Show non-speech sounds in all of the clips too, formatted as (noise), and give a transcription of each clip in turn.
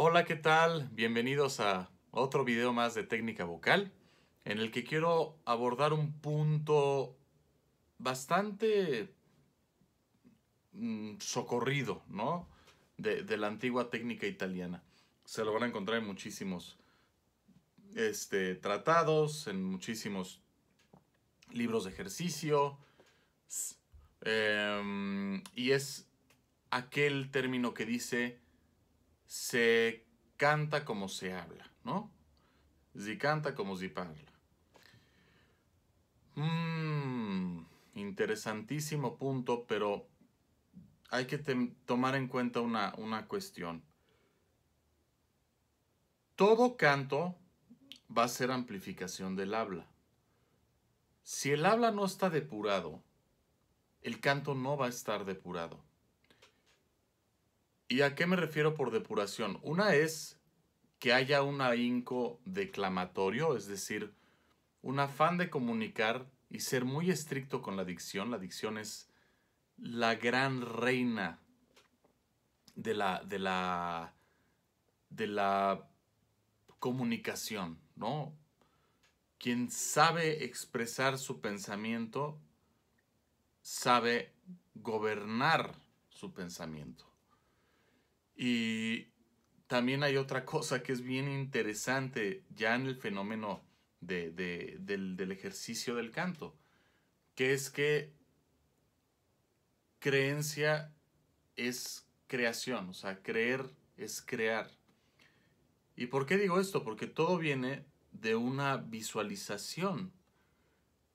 Hola, ¿qué tal? Bienvenidos a otro video más de técnica vocal en el que quiero abordar un punto bastante mm, socorrido, ¿no? De, la antigua técnica italiana. Se lo van a encontrar en muchísimos este, tratados, en muchísimos libros de ejercicio. Em, y es aquel término que dice se canta como se habla, ¿no? Si canta como si parla. Mm, interesantísimo punto, pero hay que tomar en cuenta una cuestión. Todo canto va a ser amplificación del habla. Si el habla no está depurado, el canto no va a estar depurado. ¿Y a qué me refiero por depuración? Una es que haya un ahínco declamatorio, es decir, un afán de comunicar y ser muy estricto con la dicción. La dicción es la gran reina de la, de la, de la comunicación, ¿no? Quien sabe expresar su pensamiento, sabe gobernar su pensamiento. Y también hay otra cosa que es bien interesante ya en el fenómeno del ejercicio del canto, que es que creencia es creación, o sea, creer es crear. ¿Y por qué digo esto? Porque todo viene de una visualización,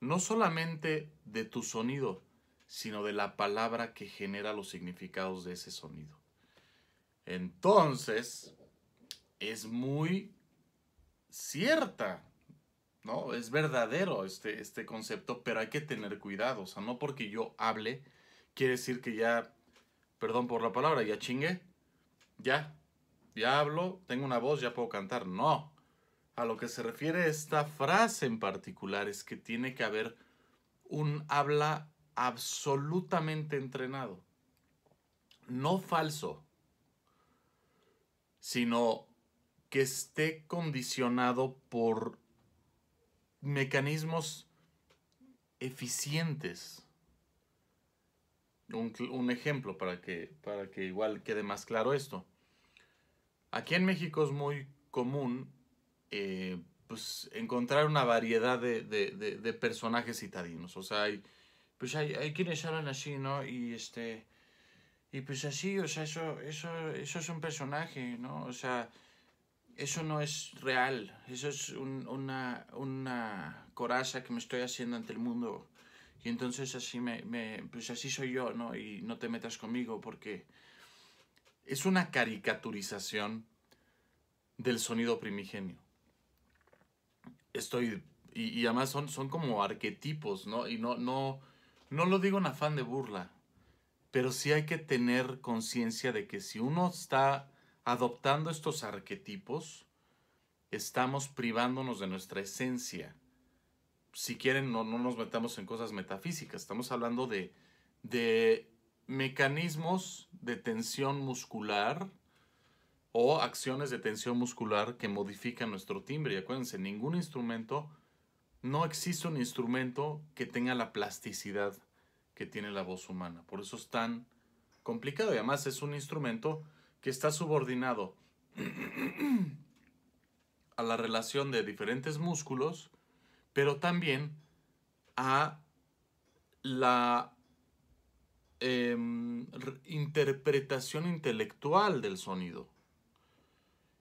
no solamente de tu sonido, sino de la palabra que genera los significados de ese sonido. Entonces, es muy cierta, ¿no? Es verdadero este, este concepto, pero hay que tener cuidado. O sea, no porque yo hable, quiere decir que ya, perdón por la palabra, ya chingue, ya, ya hablo, tengo una voz, ya puedo cantar. No. A lo que se refiere esta frase en particular es que tiene que haber un habla absolutamente entrenado. No falso, sino que esté condicionado por mecanismos eficientes. Un, ejemplo para que, para que igual quede más claro esto. Aquí en México es muy común eh, pues, encontrar una variedad de, personajes citadinos. O sea, hay, pues hay, quienes hablan así, ¿no? Y este, y pues así, o sea, eso, eso, es un personaje, ¿no? O sea, eso no es real, eso es una, una coraza que me estoy haciendo ante el mundo. Y entonces así me, pues así soy yo, ¿no? Y no te metas conmigo porque es una caricaturización del sonido primigenio. Estoy, y, y además son, como arquetipos, ¿no? Y no, no, no lo digo en afán de burla, pero sí hay que tener conciencia de que si uno está adoptando estos arquetipos, estamos privándonos de nuestra esencia. Si quieren, no, nos metamos en cosas metafísicas, estamos hablando de, de mecanismos de tensión muscular o acciones de tensión muscular que modifican nuestro timbre. Y acuérdense, ningún instrumento, no existe un instrumento que tenga la plasticidad que tiene la voz humana. Por eso es tan complicado y además es un instrumento que está subordinado (clears throat) a la relación de diferentes músculos, pero también a la em, interpretación intelectual del sonido.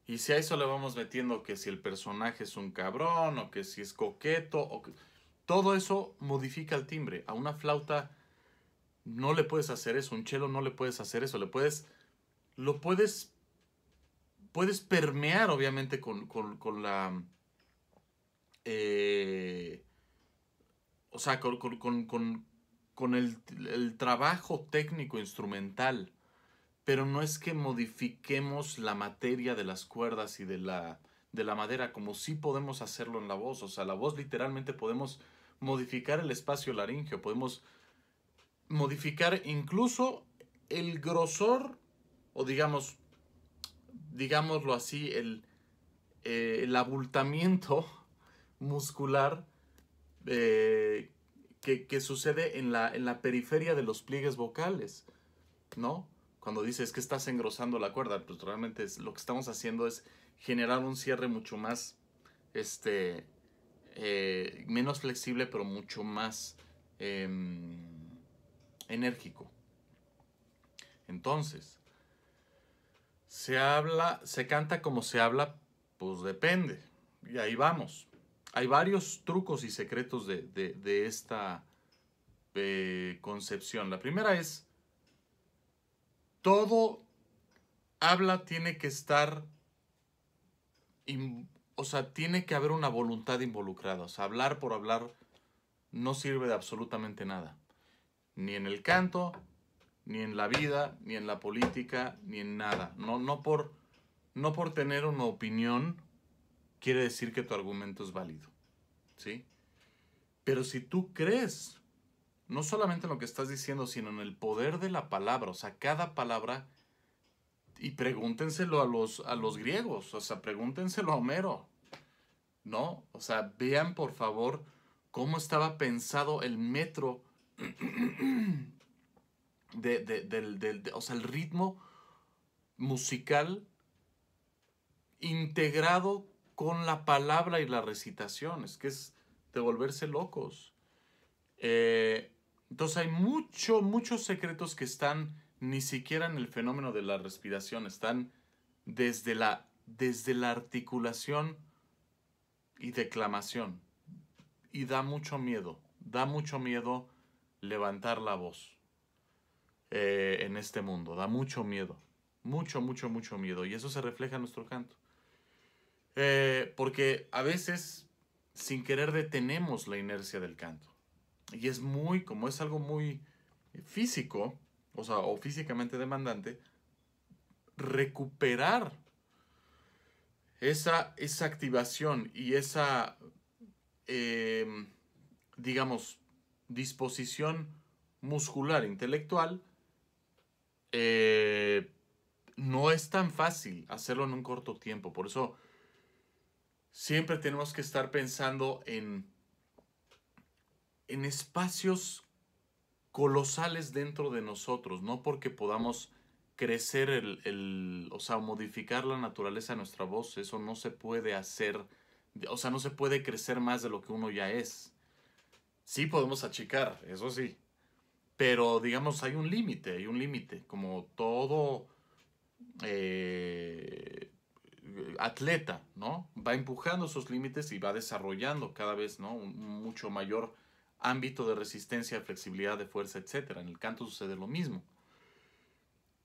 Y si a eso le vamos metiendo que si el personaje es un cabrón o que si es coqueto, o todo eso modifica el timbre. A una flauta no le puedes hacer eso, un chelo no le puedes hacer eso, le puedes, lo puedes, puedes permear obviamente con, con, con la, eh, o sea, con, con el, el, trabajo técnico instrumental, pero no es que modifiquemos la materia de las cuerdas y de la, de la madera, como si podemos hacerlo en la voz, o sea, la voz literalmente podemos modificar el espacio laringeo, podemos modificar incluso el grosor o digamos, digámoslo así, el, eh, el abultamiento (laughs) muscular eh, que, sucede en la, en la periferia de los pliegues vocales, ¿no? Cuando dices que estás engrosando la cuerda, pues realmente lo que estamos haciendo es generar un cierre mucho más, este, eh, menos flexible, pero mucho más... Em, enérgico. Entonces, se habla, se canta como se habla, pues depende. Y ahí vamos. Hay varios trucos y secretos de, esta eh, concepción. La primera es, todo habla tiene que estar, o sea, tiene que haber una voluntad involucrada. O sea, hablar por hablar no sirve de absolutamente nada ni en el canto, ni en la vida, ni en la política, ni en nada. No, no, por, no por tener una opinión quiere decir que tu argumento es válido. ¿Sí? Pero si tú crees, no solamente en lo que estás diciendo, sino en el poder de la palabra, o sea, cada palabra, y pregúntenselo a los, a los griegos, o sea, pregúntenselo a Homero, ¿no? O sea, vean por favor cómo estaba pensado el metro (clears throat) de, o sea, el ritmo musical integrado con la palabra y la recitación. Es que es de volverse locos. Eh, entonces hay mucho, muchos secretos que están ni siquiera en el fenómeno de la respiración, están desde la, desde la articulación y declamación. Y da mucho miedo, da mucho miedo levantar la voz eh, en este mundo. Da mucho miedo, mucho, mucho, mucho miedo. Y eso se refleja en nuestro canto. Eh, porque a veces, sin querer, detenemos la inercia del canto. Y es muy, como es algo muy físico, o sea, o físicamente demandante, recuperar esa, esa activación y esa, eh, digamos, disposición muscular intelectual, eh, no es tan fácil hacerlo en un corto tiempo. Por eso siempre tenemos que estar pensando en, en espacios colosales dentro de nosotros, no porque podamos crecer el, el, o sea, modificar la naturaleza de nuestra voz, eso no se puede hacer, o sea, no se puede crecer más de lo que uno ya es. Sí podemos achicar, eso sí. Pero digamos, hay un límite, hay un límite. Como todo eh, atleta, ¿no? Va empujando sus límites y va desarrollando cada vez, ¿no? Un, mucho mayor ámbito de resistencia, flexibilidad, de fuerza, etc. En el canto sucede lo mismo.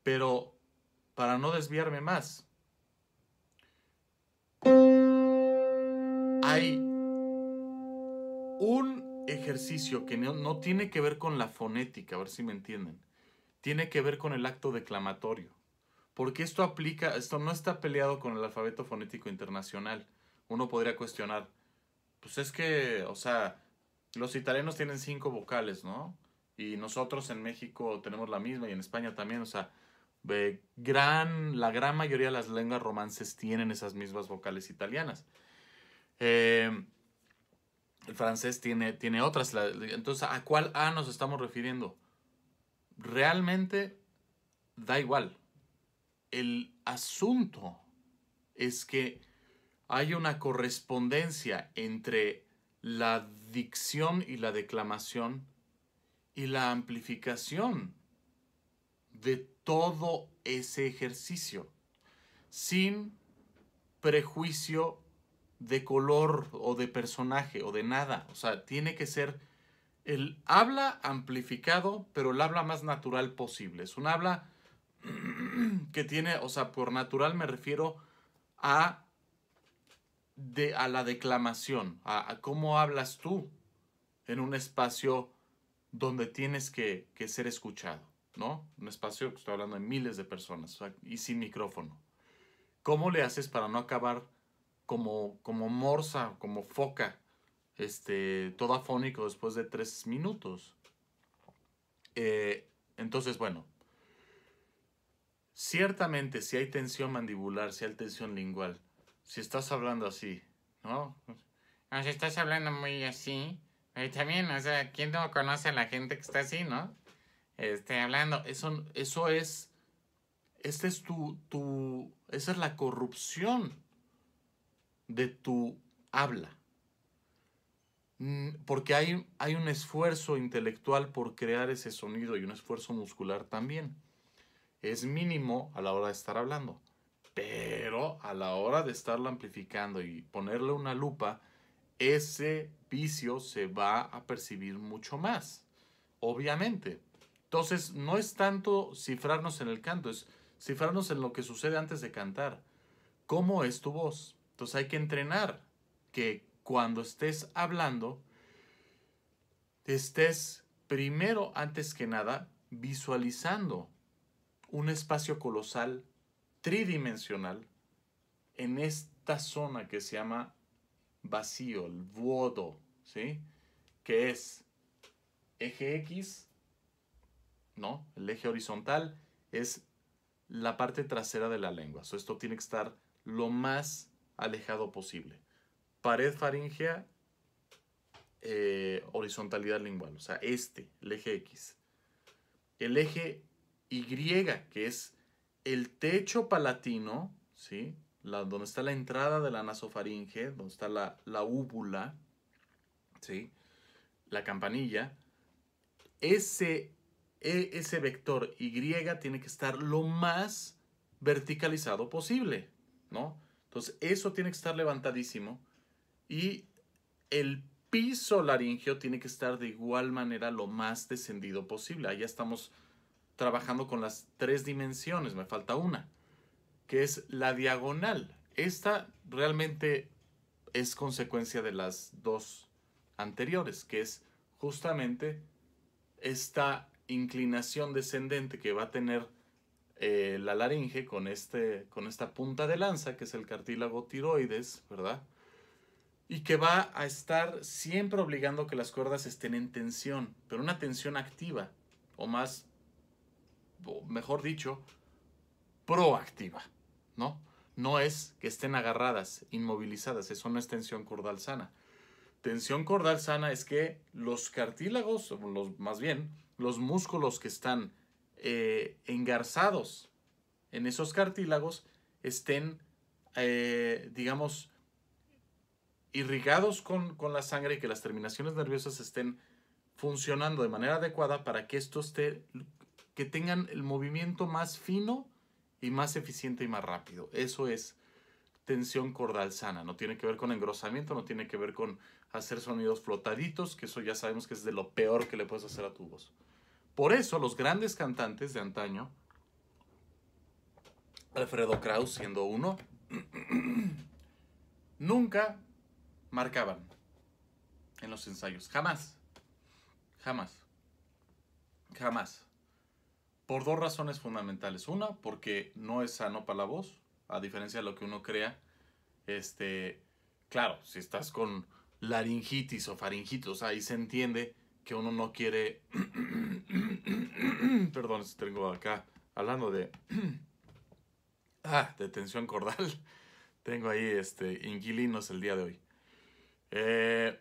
Pero para no desviarme más, hay un ejercicio que no, tiene que ver con la fonética, a ver si me entienden. Tiene que ver con el acto declamatorio. Porque esto aplica, esto no está peleado con el alfabeto fonético internacional. Uno podría cuestionar, pues es que, o sea, los italianos tienen cinco vocales, ¿no? Y nosotros en México tenemos la misma y en España también, o sea, gran, la gran mayoría de las lenguas romances tienen esas mismas vocales italianas. Eh, el francés tiene, tiene otras. Entonces, ¿a cuál A nos estamos refiriendo? Realmente da igual. El asunto es que hay una correspondencia entre la dicción y la declamación y la amplificación de todo ese ejercicio, sin prejuicio de color o de personaje o de nada. O sea, tiene que ser el habla amplificado, pero el habla más natural posible. Es un habla (clears throat) que tiene, o sea, por natural me refiero a, de, a la declamación, a, cómo hablas tú en un espacio donde tienes que, ser escuchado, ¿no? Un espacio que estoy hablando de miles de personas y sin micrófono. ¿Cómo le haces para no acabar como, morsa, como foca, este, todo afónico después de tres minutos. Eh, entonces, bueno, ciertamente si hay tensión mandibular, si hay tensión lingual, si estás hablando así, ¿no? si estás hablando muy así, y eh, también, o sea, ¿quién no conoce a la gente que está así, no? Este, hablando, eso, eso es, este es tu, tu, esa es la corrupción de tu habla. Mm, porque hay, hay un esfuerzo intelectual por crear ese sonido y un esfuerzo muscular también. Es mínimo a la hora de estar hablando, pero a la hora de estarlo amplificando y ponerle una lupa, ese vicio se va a percibir mucho más, obviamente. Entonces, no es tanto cifrarnos en el canto, es cifrarnos en lo que sucede antes de cantar. ¿Cómo es tu voz? Entonces hay que entrenar que cuando estés hablando, estés primero, antes que nada, visualizando un espacio colosal tridimensional en esta zona que se llama vacío, el vuodo, ¿sí? Que es eje X, ¿no? El eje horizontal es la parte trasera de la lengua. esto tiene que estar lo más alejado posible. Pared faringea, eh, horizontalidad lingual, o sea, este, el eje X. El eje Y, que es el techo palatino, ¿sí? donde está la entrada de la nasofaringe, donde está la, úvula, ¿sí? la campanilla, ese, e, ese vector Y tiene que estar lo más verticalizado posible, ¿no? Entonces, eso tiene que estar levantadísimo y el piso laringeo tiene que estar de igual manera lo más descendido posible. Ahí estamos trabajando con las tres dimensiones, me falta una, que es la diagonal. Esta realmente es consecuencia de las dos anteriores, que es justamente esta inclinación descendente que va a tener eh, la laringe con, este, con esta punta de lanza, que es el cartílago tiroides, ¿verdad? Y que va a estar siempre obligando que las cuerdas estén en tensión, pero una tensión activa, o más, mejor dicho, proactiva, ¿no? No es que estén agarradas, inmovilizadas, eso no es tensión cordal sana. Tensión cordal sana es que los cartílagos, los, más bien, los músculos que están eh, engarzados en esos cartílagos estén, eh, digamos, irrigados con, la sangre y que las terminaciones nerviosas estén funcionando de manera adecuada para que estos esté que tengan el movimiento más fino y más eficiente y más rápido. Eso es tensión cordal sana. No tiene que ver con engrosamiento, no tiene que ver con hacer sonidos flotaditos, que eso ya sabemos que es de lo peor que le puedes hacer a tu voz. Por eso los grandes cantantes de antaño, Alfredo Kraus siendo uno, (clears throat) nunca marcaban en los ensayos. Jamás. Jamás. Jamás. Por dos razones fundamentales. Una, porque no es sano para la voz, a diferencia de lo que uno crea. Este, claro, si estás con laringitis o faringitis, ahí se entiende que uno no quiere... (clears throat) Perdón, tengo acá, hablando de... (clears throat) ah, de tensión cordal. (laughs) Tengo ahí este, inquilinos el día de hoy. Eh,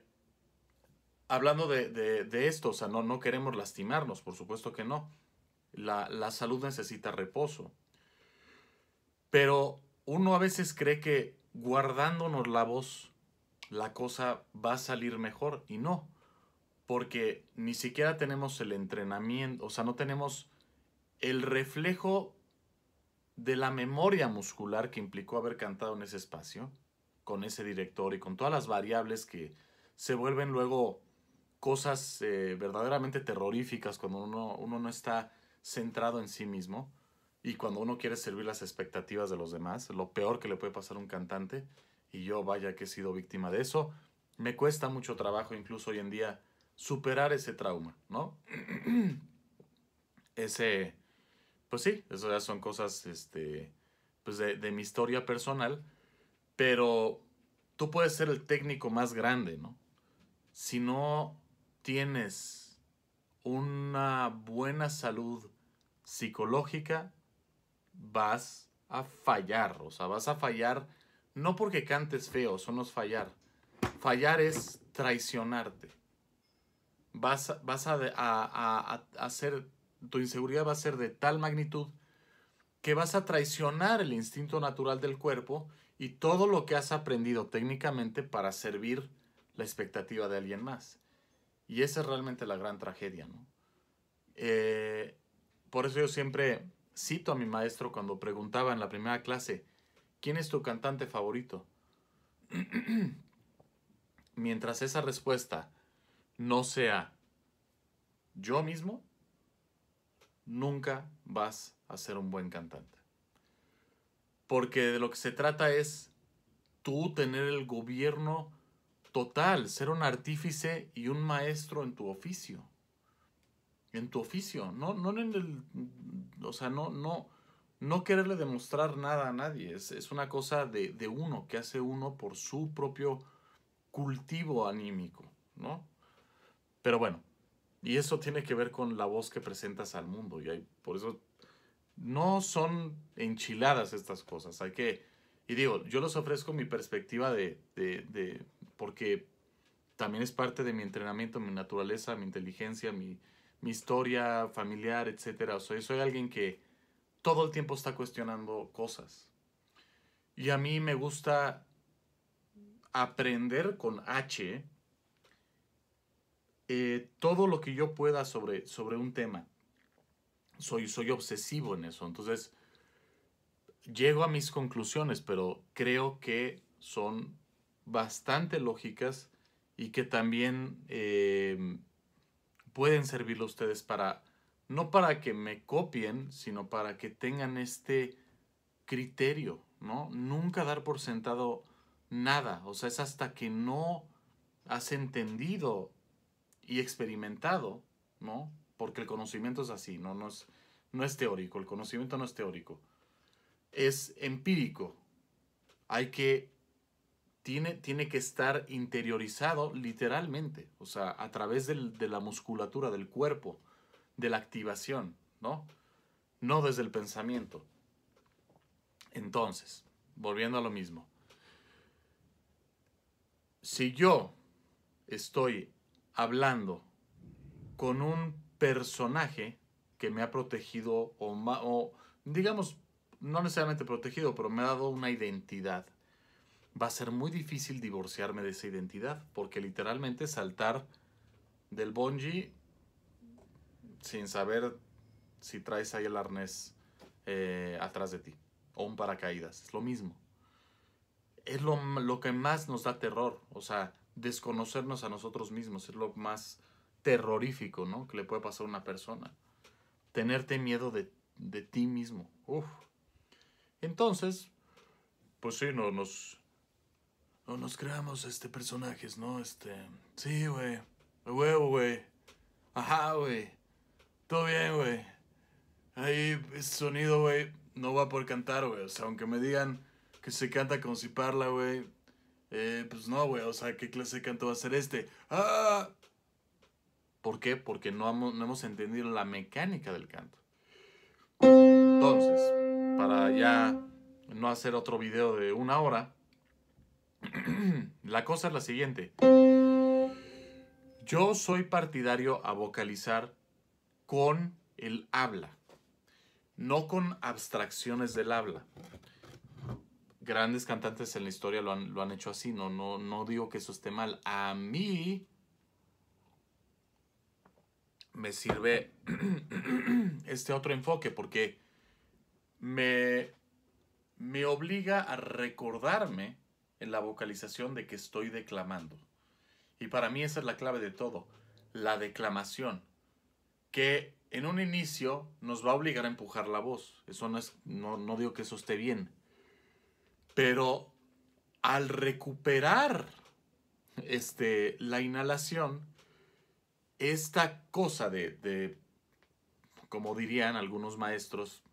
hablando de, esto, o sea, no, no queremos lastimarnos, por supuesto que no. la salud necesita reposo. Pero uno a veces cree que guardándonos la voz, la cosa va a salir mejor y no porque ni siquiera tenemos el entrenamiento, o sea, no tenemos el reflejo de la memoria muscular que implicó haber cantado en ese espacio, con ese director y con todas las variables que se vuelven luego cosas eh, verdaderamente terroríficas cuando uno, uno no está centrado en sí mismo y cuando uno quiere servir las expectativas de los demás, lo peor que le puede pasar a un cantante, y yo vaya que he sido víctima de eso, me cuesta mucho trabajo incluso hoy en día superar ese trauma, ¿no? (clears throat) Ese, pues sí, eso ya son cosas, este, pues de, de mi historia personal, pero tú puedes ser el técnico más grande, ¿no? Si no tienes una buena salud psicológica, vas a fallar, o sea, vas a fallar no porque cantes feo, eso no es fallar. Fallar es traicionarte vas, a, hacer, tu inseguridad va a ser de tal magnitud que vas a traicionar el instinto natural del cuerpo y todo lo que has aprendido técnicamente para servir la expectativa de alguien más. Y esa es realmente la gran tragedia, eh, por eso yo siempre cito a mi maestro cuando preguntaba en la primera clase, ¿quién es tu cantante favorito? (clears throat) Mientras esa respuesta no sea yo mismo, nunca vas a ser un buen cantante. Porque de lo que se trata es tú tener el gobierno total, ser un artífice y un maestro en tu oficio. En tu oficio, no, en el. O sea, no, no, no quererle demostrar nada a nadie. Es, una cosa de, de uno, que hace uno por su propio cultivo anímico, ¿no? Pero bueno, y eso tiene que ver con la voz que presentas al mundo. Y por eso no son enchiladas estas cosas. Hay que, y digo, yo les ofrezco mi perspectiva de, porque también es parte de mi entrenamiento, mi naturaleza, mi inteligencia, mi, historia familiar, etcétera. soy alguien que todo el tiempo está cuestionando cosas. Y a mí me gusta aprender con H eh, todo lo que yo pueda sobre, sobre un tema. Soy, soy obsesivo en eso. Entonces, llego a mis conclusiones, pero creo que son bastante lógicas y que también eh, pueden servirle a ustedes para, no para que me copien, sino para que tengan este criterio, ¿no? Nunca dar por sentado nada, o sea, es hasta que no has entendido y experimentado, ¿no? Porque el conocimiento es así, ¿no? es, no es teórico, el conocimiento no es teórico. Es empírico. Hay que, tiene, tiene que estar interiorizado literalmente, o sea, a través de la musculatura, del cuerpo, de la activación, ¿no? No desde el pensamiento. Entonces, volviendo a lo mismo, si yo estoy hablando con un personaje que me ha protegido o, digamos, no necesariamente protegido, pero me ha dado una identidad. Va a ser muy difícil divorciarme de esa identidad, porque literalmente saltar del bungee sin saber si traes ahí el arnés eh, atrás de ti o un paracaídas, es lo mismo. Es lo, lo que más nos da terror, o sea, desconocernos a nosotros mismos es lo más terrorífico, ¿no? Que le puede pasar a una persona. Tenerte miedo de, ti mismo. Uf. Entonces, pues sí, no nos, no nos creamos este personajes, ¿no? Este, sí, güey. Huevo, güey. Ajá, güey. Todo bien, güey. Ahí, ese sonido, güey, no va por cantar, güey. O sea, aunque me digan que se canta con parla, güey, eh, pues no, güey, o sea, ¿qué clase de canto va a ser este? Ah. ¿Por qué? Porque no, no hemos entendido la mecánica del canto. Entonces, para ya no hacer otro video de una hora, (clears throat) la cosa es la siguiente. Yo soy partidario a vocalizar con el habla, no con abstracciones del habla grandes cantantes en la historia lo han, hecho así. No, no, no digo que eso esté mal. A mí me sirve (clears throat) este otro enfoque porque me, me obliga a recordarme en la vocalización de que estoy declamando. Y para mí esa es la clave de todo, la declamación, que en un inicio nos va a obligar a empujar la voz. Eso no, es, no, no digo que eso esté bien, pero al recuperar este, la inhalación, esta cosa de, como dirían algunos maestros,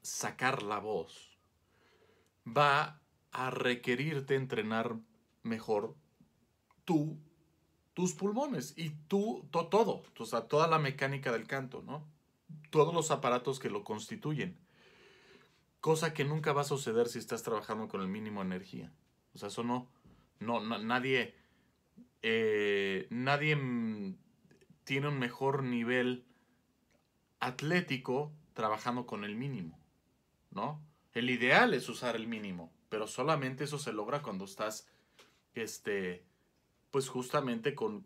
sacar la voz, va a requerirte entrenar mejor tú, tus pulmones y tú, todo, o toda la mecánica del canto, Todos los aparatos que lo constituyen. Cosa que nunca va a suceder si estás trabajando con el mínimo de energía. O sea, eso no. No, nadie. Eh, nadie mm, tiene un mejor nivel atlético trabajando con el mínimo. ¿No? El ideal es usar el mínimo, pero solamente eso se logra cuando estás. Este. Pues justamente con,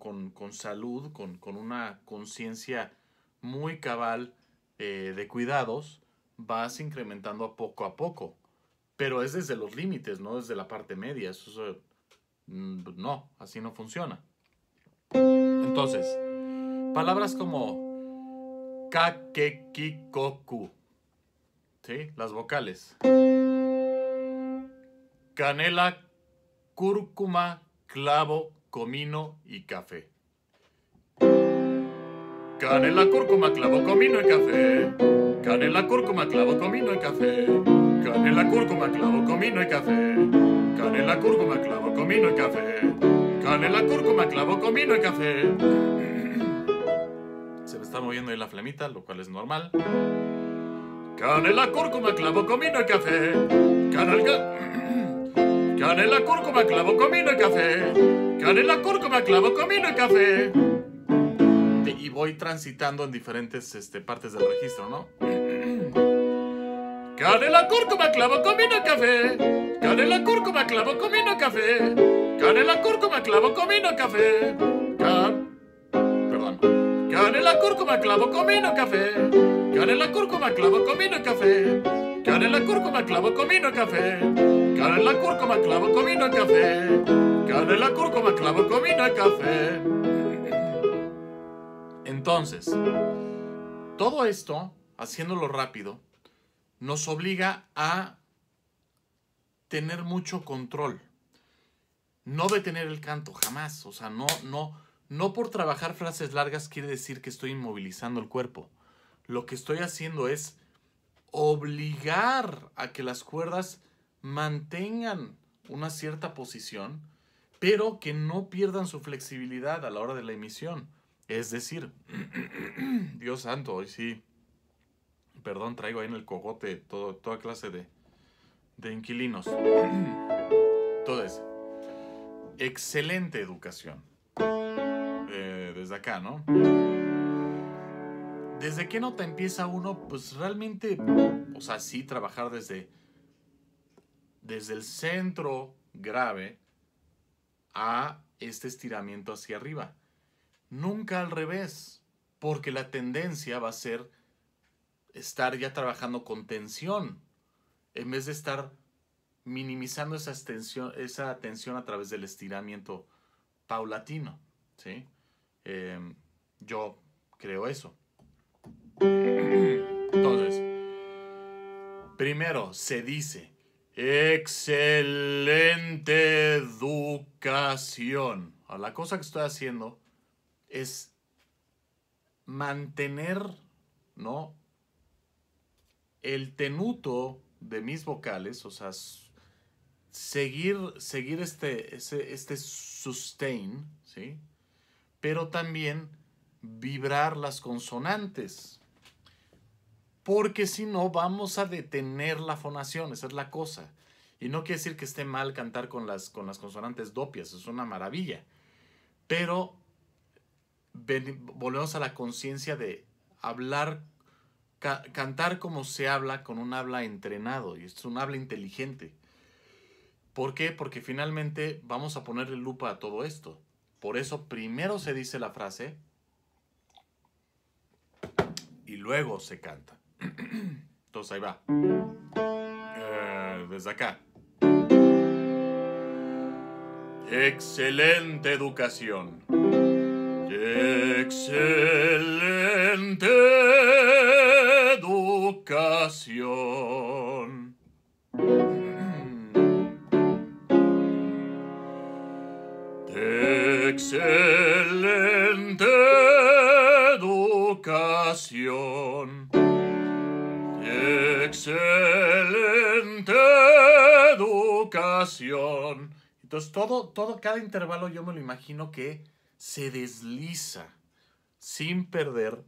salud, con, con una conciencia muy cabal eh, de cuidados vas incrementando poco a poco. Pero es desde los límites, no desde la parte media. Eso mm, no, así no funciona. Entonces, palabras como kakekikoku, ¿sí? Las vocales. Canela, cúrcuma, clavo, comino y café. Canela, cúrcuma, clavo, comino y café. Canela, cúrcuma, clavo, comino y café. Canela, cúrcuma, clavo, comino y café. Canela, cúrcuma, clavo, comino y café. Canela, cúrcuma, clavo, comino y café. Se me está moviendo ahí la flemita, lo cual es normal. Canela, cúrcuma, clavo, comino y café. Canela, cúrcuma, clavo, comino y café. Canela, cúrcuma, clavo, comino y café voy transitando en diferentes este, partes del registro, ¿no? (clears throat) la cúrcuma, clavo, comino, café. la cúrcuma, clavo, comino, café. la cúrcuma, clavo, comino, café. Can... Perdón. Canela, cúrcuma, clavo, comino, café. la cúrcuma, clavo, comino, café. la cúrcuma, clavo, comino, café. Canela, cúrcuma, clavo, comino, café. Canela, cúrcuma, clavo, comino, café. Entonces, todo esto, haciéndolo rápido, nos obliga a tener mucho control. No detener el canto, jamás. O sea, no, no, no por trabajar frases largas quiere decir que estoy inmovilizando el cuerpo. Lo que estoy haciendo es obligar a que las cuerdas mantengan una cierta posición, pero que no pierdan su flexibilidad a la hora de la emisión. Es decir, (clears throat) Dios santo, hoy sí, perdón, traigo ahí en el cogote toda clase de, inquilinos. (clears throat) Entonces, excelente educación. Eh, desde acá, ¿no? ¿Desde qué nota empieza uno? Pues realmente, o sea, sí, trabajar desde, desde el centro grave a este estiramiento hacia arriba nunca al revés, porque la tendencia va a ser estar ya trabajando con tensión, en vez de estar minimizando esa tensión, esa tensión a través del estiramiento paulatino. ¿sí? Em, yo creo eso. Entonces, primero se dice, excelente educación. a ah, la cosa que estoy haciendo es mantener, ¿no? El tenuto de mis vocales, o sea, seguir, seguir este, este, sustain, ¿sí? Pero también vibrar las consonantes. Porque si no, vamos a detener la fonación, esa es la cosa. Y no quiere decir que esté mal cantar con las, con las consonantes dopias, es una maravilla. Pero volvemos a la conciencia de hablar, cantar como se habla con un habla entrenado y es un habla inteligente. ¿Por qué? Porque finalmente vamos a ponerle lupa a todo esto. Por eso primero se dice la frase y luego se canta. (clears throat) Entonces ahí va. Eh, desde acá. Excelente educación excelente educación. (clears throat) excelente educación. excelente educación. Entonces todo, todo, cada intervalo yo me lo imagino que se desliza sin perder,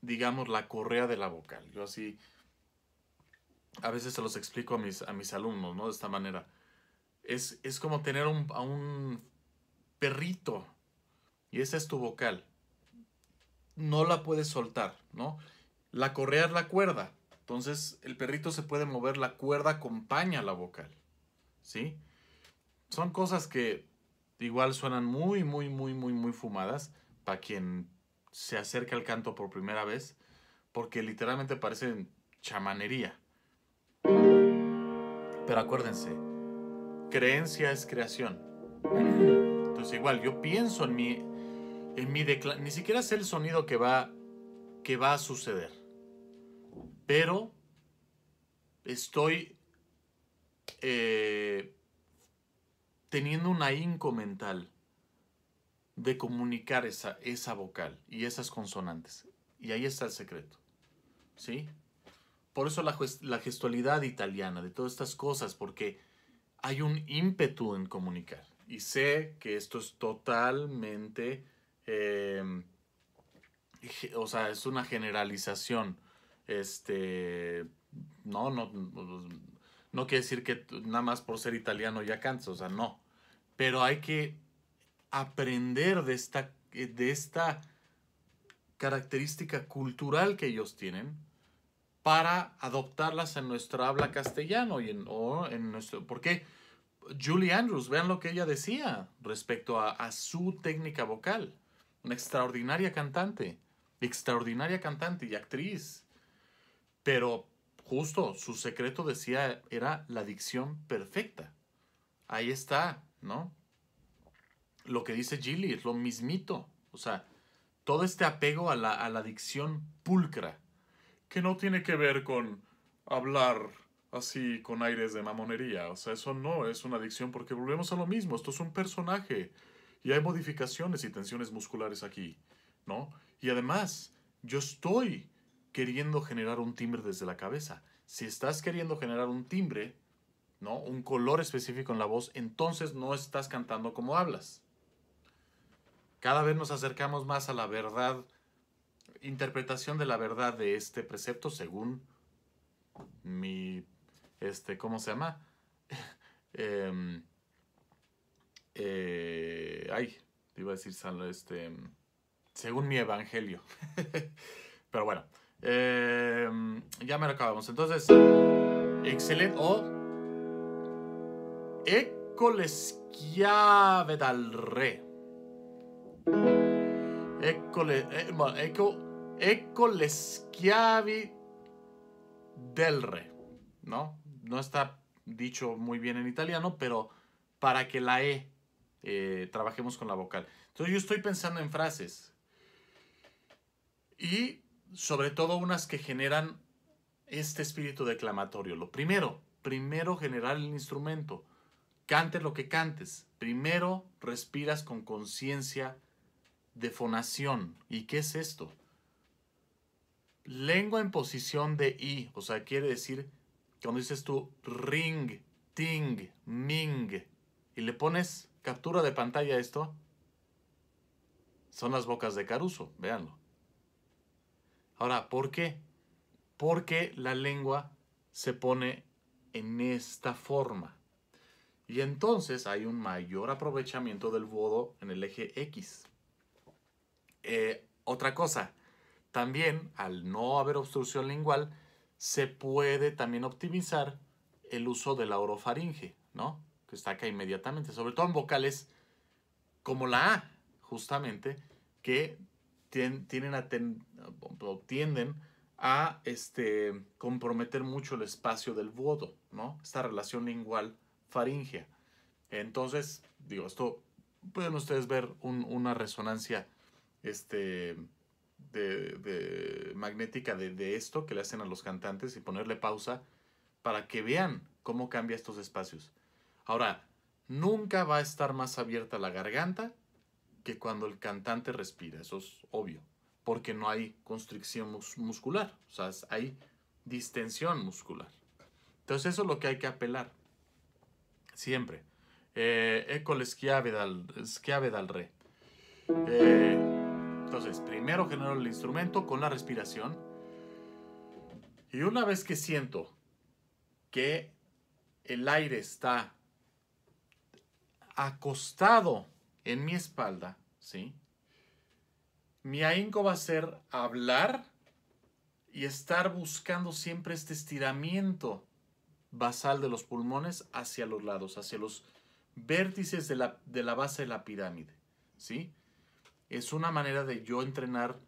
digamos, la correa de la vocal. Yo así, a veces se los explico a mis, alumnos, ¿no? De esta manera. Es, como tener un, a un perrito y esa es tu vocal. No la puedes soltar, ¿no? La correa es la cuerda. Entonces el perrito se puede mover, la cuerda acompaña la vocal. ¿Sí? Son cosas que igual suenan muy, muy, muy, muy, muy fumadas, para quien se acerca al canto por primera vez, porque literalmente parece chamanería. Pero acuérdense, creencia es creación. Entonces igual, yo pienso en mi, en mi ni siquiera sé el sonido que va, que va a suceder, pero estoy eh, teniendo una ahínco mental de comunicar esa, esa vocal y esas consonantes. Y ahí está el secreto. ¿Sí? Por eso la, gestualidad italiana, de todas estas cosas, porque hay un ímpetu en comunicar. Y sé que esto es totalmente, em, o sea, es una generalización. Este, no, no, no quiere decir que nada más por ser italiano ya cantes, o sea, no. Pero hay que aprender de esta, eh, de esta característica cultural que ellos tienen para adoptarlas en nuestro habla castellano y en, nuestro... ¿Por Julie Andrews, vean lo que ella decía respecto a, a, su técnica vocal. Una extraordinaria cantante, extraordinaria cantante y actriz. Pero justo su secreto decía era la dicción perfecta. Ahí está, ¿no? lo que dice Gilly, es lo mismito. O sea, todo este apego a la, adicción pulcra, que no tiene que ver con hablar así con aires de mamonería. O sea, eso no es una adicción porque volvemos a lo mismo. Esto es un personaje y hay modificaciones y tensiones musculares aquí, ¿no? Y además, yo estoy queriendo generar un timbre desde la cabeza. Si estás queriendo generar un timbre, ¿no? Un color específico en la voz, entonces no estás cantando como hablas. Cada vez nos acercamos más a la verdad, interpretación de la verdad de este precepto según mi, este, ¿cómo se llama? (laughs) Em, eh, ay, iba a decir este, según mi evangelio. (laughs) Pero bueno, em, ya me lo acabamos. Entonces, excelente. O oh, dal re ecco, eh, le schiavi del re, ¿no? No está dicho muy bien en italiano, pero para que la E eh, trabajemos con la vocal. Entonces yo estoy pensando en frases y sobre todo unas que generan este espíritu declamatorio. Lo primero, primero generar el instrumento. Cantes lo que cantes. Primero respiras con conciencia defonación. ¿Y qué es esto? Lengua en posición de I, o sea, quiere decir, cuando dices tú ring, ting, ming, y le pones captura de pantalla a esto, son las bocas de Caruso, véanlo. Ahora, ¿por qué? Porque la lengua se pone en esta forma. Y entonces hay un mayor aprovechamiento del vodo en el eje X. Eh, otra cosa, también al no haber obstrucción lingual, se puede también optimizar el uso de la orofaringe, ¿no? Que está acá inmediatamente, sobre todo en vocales como la A, justamente, que tienden, a este, comprometer mucho el espacio del vodo, ¿no? Esta relación lingual faringea. Entonces, digo, esto pueden ustedes ver una resonancia este, de, magnética de, esto que le hacen a los cantantes y ponerle pausa para que vean cómo cambia estos espacios. Ahora, nunca va a estar más abierta la garganta que cuando el cantante respira, eso es obvio, porque no hay constricción muscular, o sea, hay distensión muscular. Entonces eso es lo que hay que apelar, siempre. Eh, esquiavedal dal, schiave dal re. Eh, entonces, primero genero el instrumento con la respiración. Y una vez que siento que el aire está acostado en mi espalda, ¿sí? Mi ahínco va a ser hablar y estar buscando siempre este estiramiento basal de los pulmones hacia los lados, hacia los vértices de la, de la base de la pirámide, ¿sí? Es una manera de yo entrenar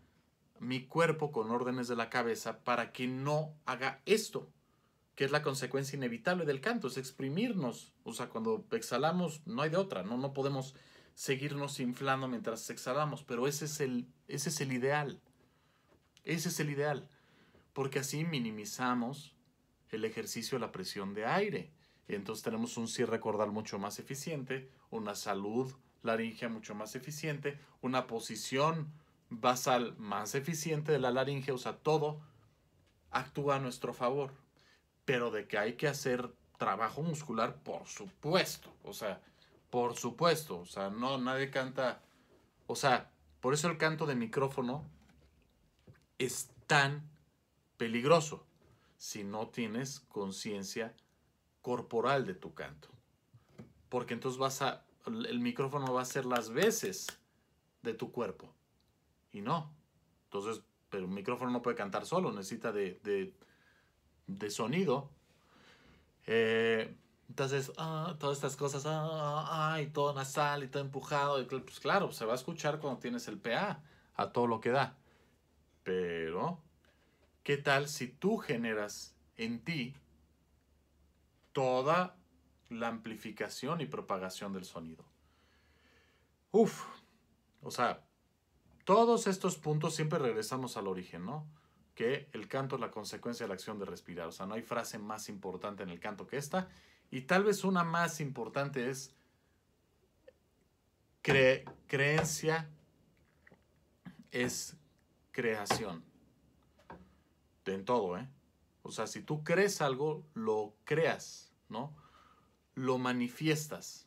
mi cuerpo con órdenes de la cabeza para que no haga esto, que es la consecuencia inevitable del canto, es exprimirnos. O sea, cuando exhalamos no hay de otra, no, no podemos seguirnos inflando mientras exhalamos, pero ese es el, ese es el ideal. Ese es el ideal, porque así minimizamos el ejercicio de la presión de aire. entonces tenemos un cierre cordal mucho más eficiente, una salud Laringe mucho más eficiente, una posición basal más eficiente de la laringe, o sea, todo actúa a nuestro favor. Pero de que hay que hacer trabajo muscular, por supuesto, o sea, por supuesto, o sea, no, nadie canta, o sea, por eso el canto de micrófono es tan peligroso si no tienes conciencia corporal de tu canto. Porque entonces vas a el micrófono va a ser las veces de tu cuerpo. Y no. Entonces, pero el micrófono no puede cantar solo, necesita de, de, sonido. Eh, entonces, ah, todas estas cosas, ah, ah, ah, y todo nasal y todo empujado, pues claro, se va a escuchar cuando tienes el PA a todo lo que da. Pero, ¿qué tal si tú generas en ti toda la amplificación y propagación del sonido. Uf, o sea, todos estos puntos siempre regresamos al origen, ¿no? Que el canto es la consecuencia de la acción de respirar. O sea, no hay frase más importante en el canto que esta. Y tal vez una más importante es creencia es creación. En todo, ¿eh? O sea, si tú crees algo, lo creas, ¿no? lo manifiestas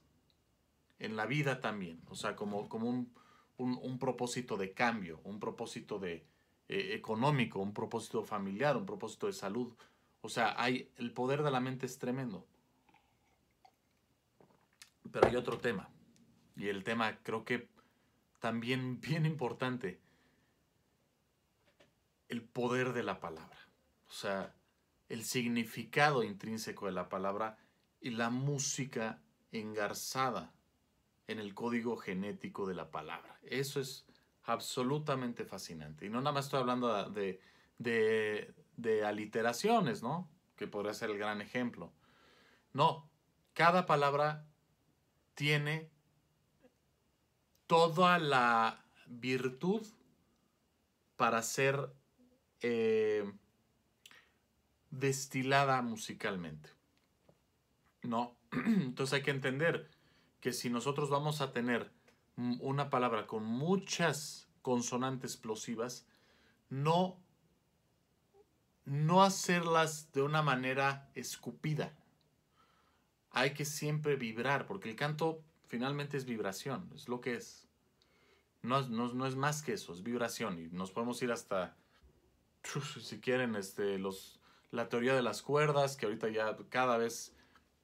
en la vida también, o sea, como, como un, propósito de cambio, un propósito de, eh, económico, un propósito familiar, un propósito de salud. O sea, hay, el poder de la mente es tremendo. Pero hay otro tema, y el tema creo que también (laughs) bien importante, el poder de la palabra. O sea, el significado intrínseco de la palabra y la música engarzada en el código genético de la palabra. Eso es absolutamente fascinante. Y no nada más estoy hablando de, aliteraciones, ¿no? Que podría ser el gran ejemplo. No, cada palabra tiene toda la virtud para ser eh, destilada musicalmente. No, (clears throat) entonces hay que entender que si nosotros vamos a tener una palabra con muchas consonantes explosivas, no, no hacerlas de una manera escupida. Hay que siempre vibrar, porque el canto finalmente es vibración, es lo que es. No, no es más que eso, es vibración. Y nos podemos ir hasta, (sniffs) si quieren, este, los, la teoría de las cuerdas, que ahorita ya cada vez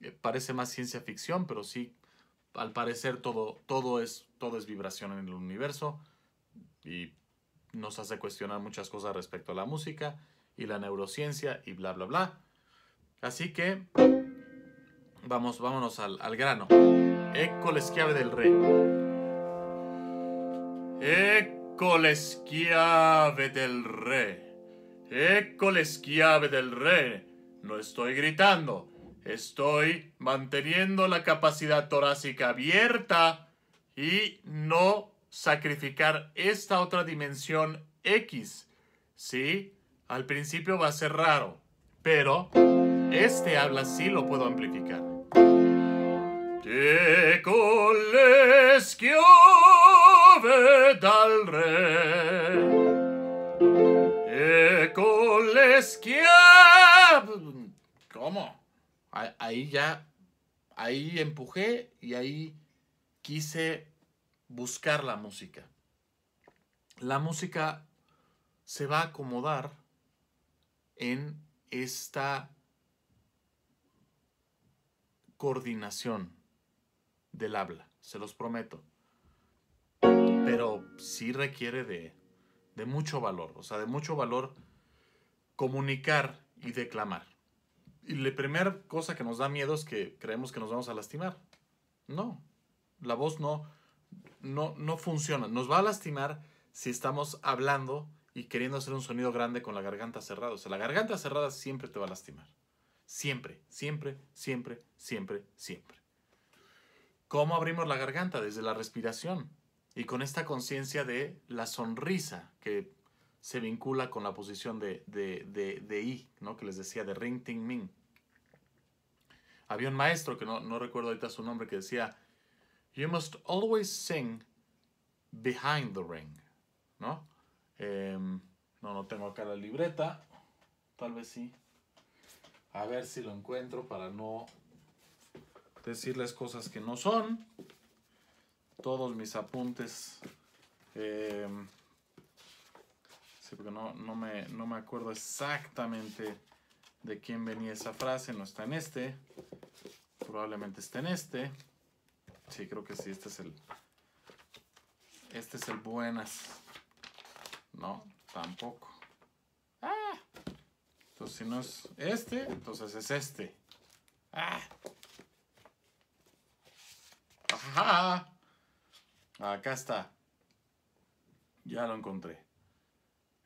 eh, parece más ciencia ficción, pero sí, al parecer todo, todo, es, todo es vibración en el universo y nos hace cuestionar muchas cosas respecto a la música y la neurociencia y bla, bla, bla. Así que vamos, vámonos al, al grano. École schiave del rey École schiave del rey École esquiave del rey. No estoy gritando. Estoy manteniendo la capacidad torácica abierta y no sacrificar esta otra dimensión X. Sí, al principio va a ser raro, pero este habla sí lo puedo amplificar. Ahí ya, ahí empujé y ahí quise buscar la música. La música se va a acomodar en esta coordinación del habla, se los prometo. Pero sí requiere de, de mucho valor, o sea, de mucho valor comunicar y declamar. Y la primera cosa que nos da miedo es que creemos que nos vamos a lastimar. No, la voz no, no, no funciona. Nos va a lastimar si estamos hablando y queriendo hacer un sonido grande con la garganta cerrada. O sea, la garganta cerrada siempre te va a lastimar. Siempre, siempre, siempre, siempre, siempre. ¿Cómo abrimos la garganta? Desde la respiración y con esta conciencia de la sonrisa que se vincula con la posición de, de, I, ¿no? que les decía de ring ting ming. Había un maestro que no, recuerdo ahorita su nombre que decía, You must always sing behind the ring, ¿no? Em, no, no tengo acá la libreta, tal vez sí. A ver si lo encuentro para no decirles cosas que no son. Todos mis apuntes. Em, sí, porque no, me, no me acuerdo exactamente de quién venía esa frase, no está en este, probablemente está en este, sí, creo que sí, este es el, este es el buenas, no, tampoco, ah, entonces si no es este, entonces es este, ah, ajá, acá está, ya lo encontré,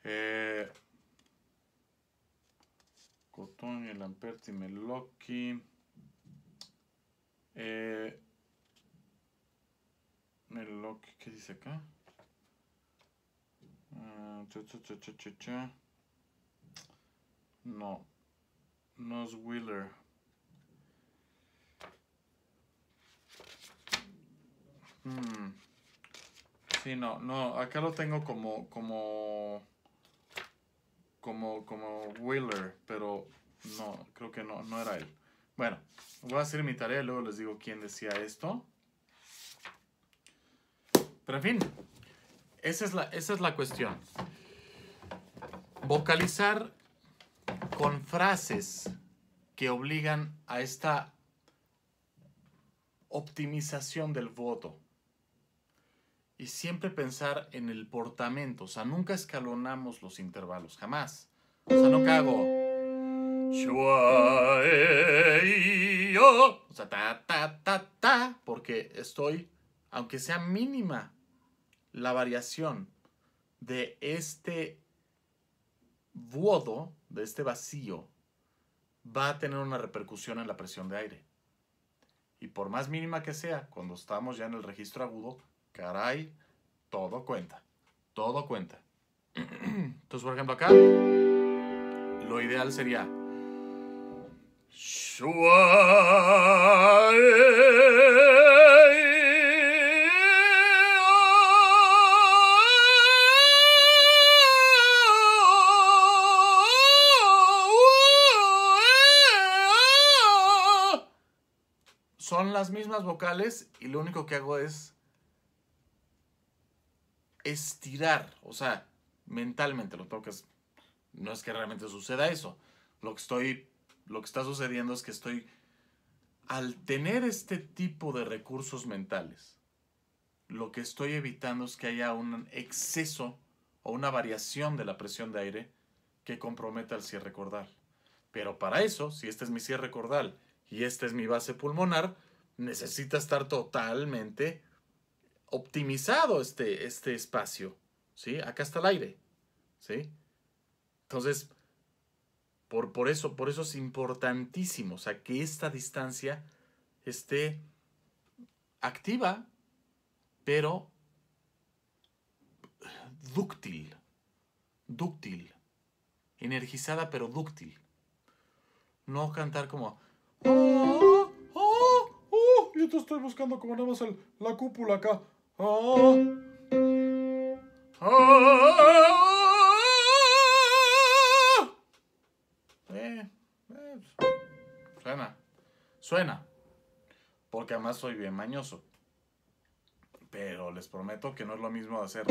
eh, Cotón, el Amperti, Meloki. Eh, ¿qué dice acá? Ah, cha cha, cha, cha, cha. No Nos Wheeler. Hmm. Sí, no, no. Acá lo tengo como, como como, Wheeler, pero no, creo que no, no era él. Bueno, voy a hacer mi tarea y luego les digo quién decía esto. Pero en fin, esa es esa es la cuestión. Vocalizar con frases que obligan a esta optimización del voto y siempre pensar en el portamento. O sea, nunca escalonamos los intervalos, jamás. O sea, no cago. O ta, ta, ta, porque estoy, aunque sea mínima la variación de este vuodo, de este vacío, va a tener una repercusión en la presión de aire. Y por más mínima que sea, cuando estamos ya en el registro agudo, Caray, todo cuenta. Todo cuenta. (clears throat) Entonces, por ejemplo, acá, lo ideal sería... Son las mismas vocales y lo único que hago es estirar, o sea, mentalmente lo tocas. No es que realmente suceda eso. Lo que estoy, lo que está sucediendo es que estoy, al tener este tipo de recursos mentales, lo que estoy evitando es que haya un exceso o una variación de la presión de aire que comprometa el cierre cordal. Pero para eso, si este es mi cierre cordal y esta es mi base pulmonar, necesita estar totalmente optimizado este, este espacio. ¿sí? Acá está el aire. ¿sí? Entonces, por, por, eso, por eso es importantísimo, o sea, que esta distancia esté activa, pero dúctil, dúctil, energizada pero dúctil. No cantar como... Ah, ah, ah, yo te estoy buscando como nada más la cúpula acá. Oh. Eh, eh, suena, suena, porque además soy bien mañoso. Pero les prometo que no es lo mismo hacer.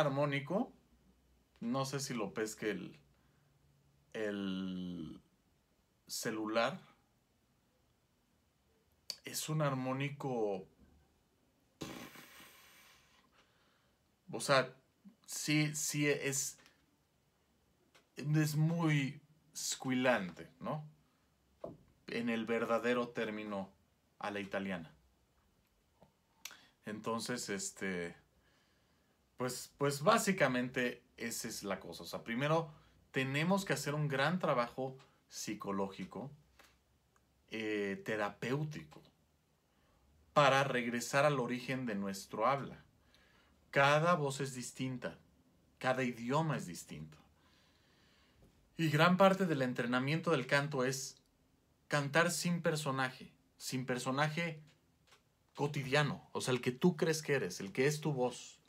armónico. No sé si lo pesque el, el celular. Es un armónico... O sea, sí, sí es... Es muy squilante, ¿no? En el verdadero término a la italiana. Entonces, este... Pues, pues, básicamente esa es la cosa. O sea, primero tenemos que hacer un gran trabajo psicológico, eh, terapéutico, para regresar al origen de nuestro habla. Cada voz es distinta, cada idioma es distinto. Y gran parte del entrenamiento del canto es cantar sin personaje, sin personaje cotidiano, o sea, el que tú crees que eres, el que es tu voz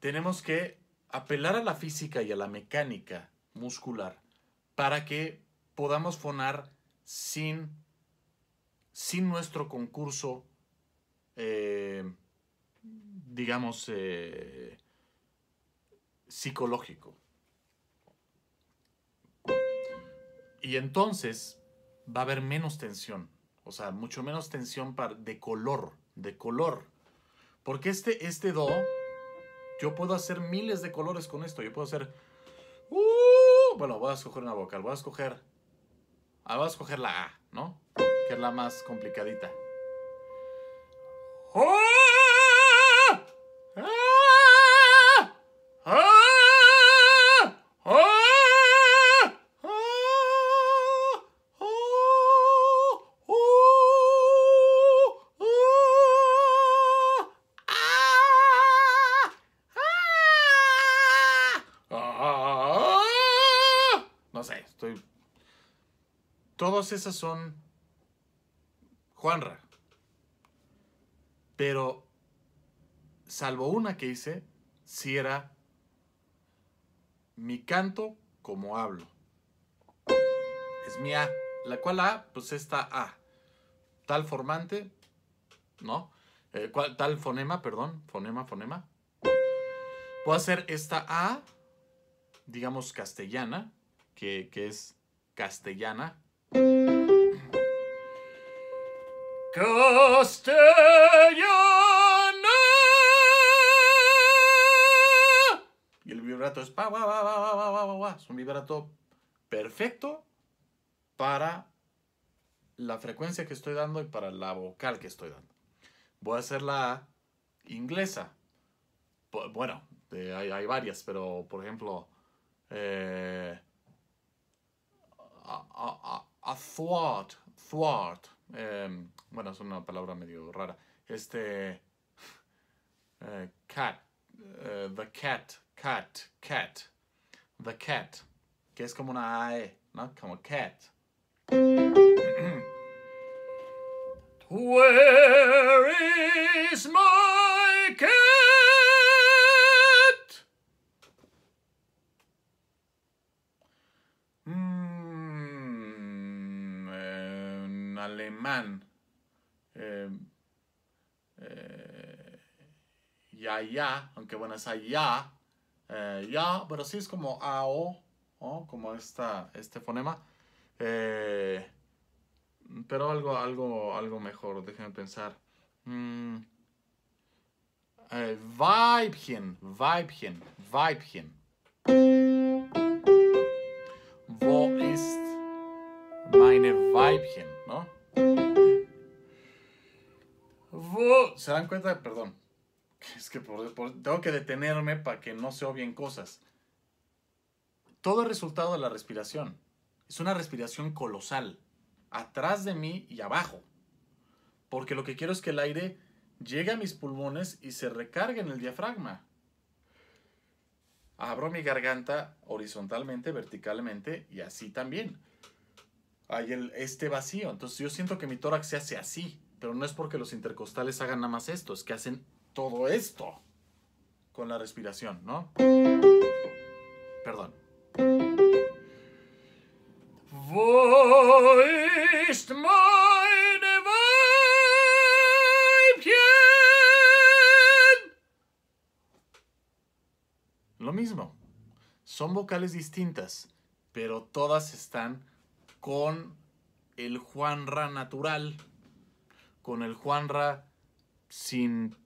tenemos que apelar a la física y a la mecánica muscular para que podamos fonar sin, sin nuestro concurso, eh, digamos, eh, psicológico. Y entonces va a haber menos tensión, o sea, mucho menos tensión de color, de color. Porque este, este do yo puedo hacer miles de colores con esto. Yo puedo hacer... Uh, bueno, voy a escoger una vocal. Voy a escoger... Ah, voy a escoger la A, ¿no? Que es la más complicadita. todas esas son Juanra. Pero, salvo una que hice, si era mi canto como hablo. Es mi A. La cual A, pues esta A. Tal formante, ¿no? Eh, cual, tal fonema, perdón. Fonema, fonema. Puedo hacer esta A, digamos castellana, que es castellana, y el vibrato es pa, Es un vibrato perfecto para la frecuencia que estoy dando y para la vocal que estoy dando. Voy a hacer la inglesa. Bueno, hay, varias, pero por ejemplo... Eh, a thwart, thwart. Em, bueno, es una palabra medio rara, este, eh, cat, eh, the cat, cat, cat, the cat, que es como una AE, ¿no? Como cat. (clears throat) Where is my cat? alemán, em, eh, ya, ya, aunque bueno, es ya, eh, ya, pero sí es como AO, o como esta, este fonema. Eh, pero algo, algo, algo mejor, déjenme pensar. Mm, Weibchen, Weibchen, Weibchen. Wo ist meine Weibchen? No? Se dan cuenta, perdón. (laughs) Es que tengo que detenerme para que no se bien cosas. Todo es resultado de la respiración. Es una respiración colosal. Atrás de mí y abajo. Porque lo que quiero es que el aire llegue a mis pulmones y se recargue en el diafragma. Abro mi garganta horizontalmente, verticalmente y así también. Hay este vacío. Entonces yo siento que mi tórax se hace así. Pero no es porque los intercostales hagan nada más esto, es que hacen todo esto con la respiración, ¿no? Perdón. Lo mismo. Son vocales distintas, pero todas están con el Juanra natural con el Juanra sin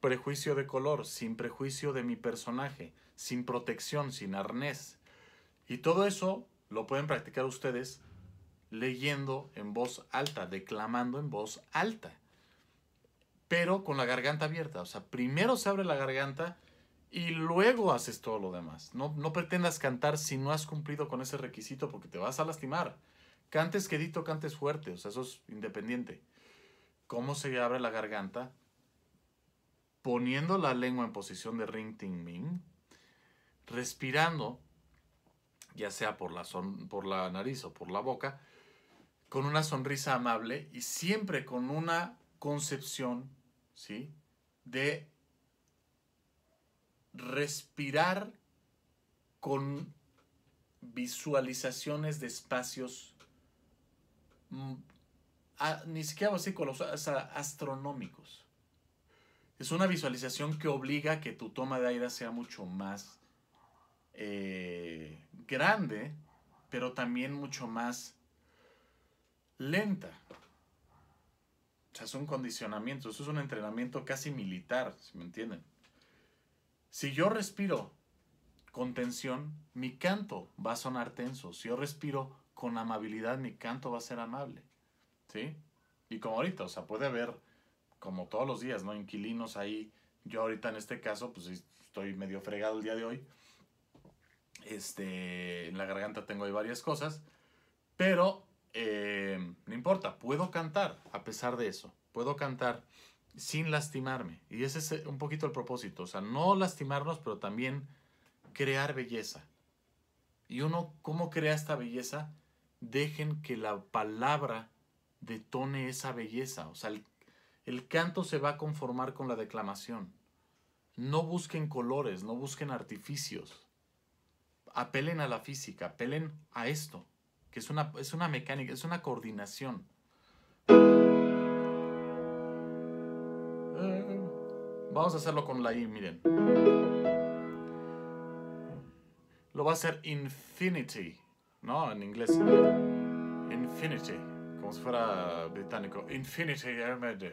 prejuicio de color, sin prejuicio de mi personaje, sin protección, sin arnés. Y todo eso lo pueden practicar ustedes leyendo en voz alta, declamando en voz alta, pero con la garganta abierta. O sea, primero se abre la garganta y luego haces todo lo demás. No, no pretendas cantar si no has cumplido con ese requisito porque te vas a lastimar. Cantes quedito, cantes fuerte, o sea, eso es independiente cómo se abre la garganta, poniendo la lengua en posición de ring ting ming, respirando, ya sea por la, por la nariz o por la boca, con una sonrisa amable y siempre con una concepción, ¿sí? De respirar con visualizaciones de espacios mm, ni siquiera con los astronómicos. Es una visualización que obliga a que tu toma de aire sea mucho más eh, grande, pero también mucho más lenta. O sea, es un condicionamiento, eso es un entrenamiento casi militar, si me entienden. Si yo respiro con tensión, mi canto va a sonar tenso. Si yo respiro con amabilidad, mi canto va a ser amable. ¿sí? Y como ahorita, o sea, puede haber, como todos los días, ¿no? Inquilinos ahí. Yo ahorita en este caso, pues estoy medio fregado el día de hoy. Este, en la garganta tengo ahí varias cosas. Pero, eh, no importa, puedo cantar a pesar de eso. Puedo cantar sin lastimarme. Y ese es eh, un poquito el propósito. O sea, no lastimarnos, pero también crear belleza. Y uno, ¿cómo crea esta belleza? Dejen que la palabra detone esa belleza. O sea, el, canto se va a conformar con la declamación. No busquen colores, no busquen artificios. Apelen a la física, apelen a esto, que es una, es una mecánica, es una coordinación. Eh, vamos a hacerlo con la I, miren. Lo va a hacer infinity, ¿no? En inglés. Infinity fuera británico. Infinity MD.